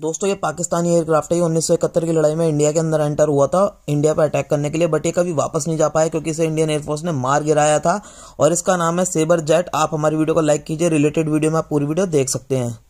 दोस्तों ये पाकिस्तानी एयरक्राफ्ट है उन्नीस सौ इकहत्तर की लड़ाई में इंडिया के अंदर एंटर हुआ था इंडिया पर अटैक करने के लिए बट ये कभी वापस नहीं जा पाया क्योंकि इसे इंडियन एयरफोर्स ने मार गिराया था और इसका नाम है सेबर जेट आप हमारी वीडियो को लाइक कीजिए रिलेटेड वीडियो में आप पूरी वीडियो देख सकते हैं